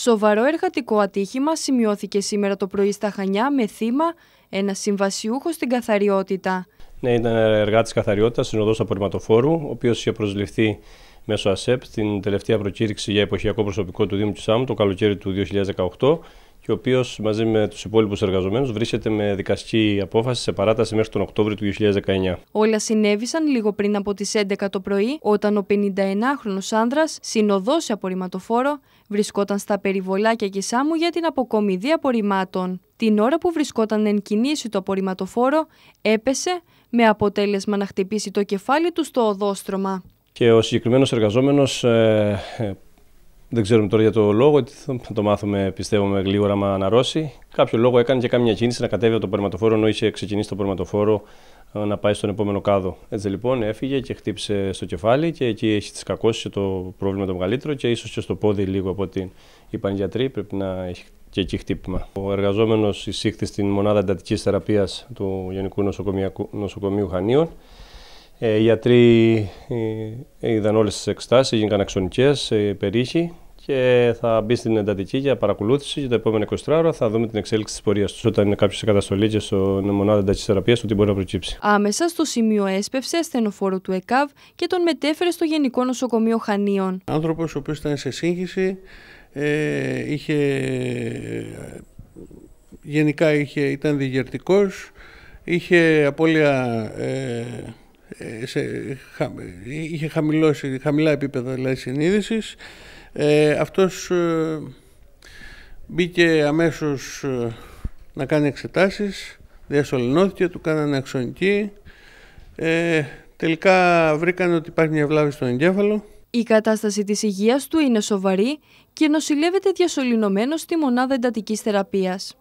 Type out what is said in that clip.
Σοβαρό εργατικό ατύχημα σημειώθηκε σήμερα το πρωί στα Χανιά με θύμα ένα συμβασιούχο στην καθαριότητα. Ναι, ήταν εργάτη καθαριότητας, συνοδός απορριμματοφόρου, ο οποίος είχε προσληφθεί μέσω ΑΣΕΠ την τελευταία προκήρυξη για εποχιακό προσωπικό του Δήμου Τσάμου το καλοκαίρι του 2018 ο οποίος μαζί με τους υπόλοιπους εργαζομένους βρίσκεται με δικαστική απόφαση σε παράταση μέχρι τον Οκτώβριο του 2019. Όλα συνέβησαν λίγο πριν από τις 11 το πρωί, όταν ο 51χρονο άνδρας, συνοδός σε απορριμματοφόρο, βρισκόταν στα περιβολάκια Κισάμου για την αποκομιδή απορριμμάτων. Την ώρα που βρισκόταν εν κινήσει το απορριμματοφόρο, έπεσε με αποτέλεσμα να χτυπήσει το κεφάλι του στο οδόστρωμα. Και ο συγκεκριμένος εργαζόμενος ε, ε, δεν ξέρουμε τώρα για το λόγο, θα το μάθουμε πιστεύουμε γλίγορα μα αναρρώσει. Κάποιο λόγο έκανε και κάμια κίνηση να κατέβει από το περματοφόρο ενώ είχε ξεκινήσει το περματοφόρο ε, να πάει στον επόμενο κάδο. Έτσι λοιπόν έφυγε και χτύπησε στο κεφάλι και εκεί έχει τις κακώσεις το πρόβλημα το μεγαλύτερο και ίσως και στο πόδι λίγο από την είπαν οι γιατροί πρέπει να έχει και εκεί χτύπημα. Ο εργαζόμενος εισήχθη στην μονάδα εντατικής θεραπείας του Γενικού Νοσοκομείου Χανίων ε, οι γιατροί ε, ε, είδαν όλες τις εκστάσεις, γίνηκαν αξονικές, ε, περίχει και θα μπει στην εντατική για παρακολούθηση για τα επόμενα 24 ώρα. Θα δούμε την εξέλιξη της πορείας τους όταν είναι κάποιος σε καταστολή και στο μονάδα εντατικής θεραπείας του τι μπορεί να προκύψει. Άμεσα στο σημείο έσπευσε ασθενοφόρο του ΕΚΑΒ και τον μετέφερε στο Γενικό Νοσοκομείο Χανίων. Άνθρωπος ο οποίος ήταν σε σύγχυση, ε, είχε, γενικά είχε, ήταν διγερτικός, είχε απώλεια είχε χαμηλώσει, χαμηλά επίπεδα δηλαδή, συνείδησης. Ε, αυτός ε, μπήκε αμέσως ε, να κάνει εξετάσεις, διασωληνώθηκε, του κάνανε αξονική. τελικά βρήκαν ότι υπάρχει μια βλάβη στον εγκέφαλο. Η κατάσταση της υγείας του είναι σοβαρή και νοσηλεύεται διασωληνωμένος στη μονάδα εντατικής θεραπείας.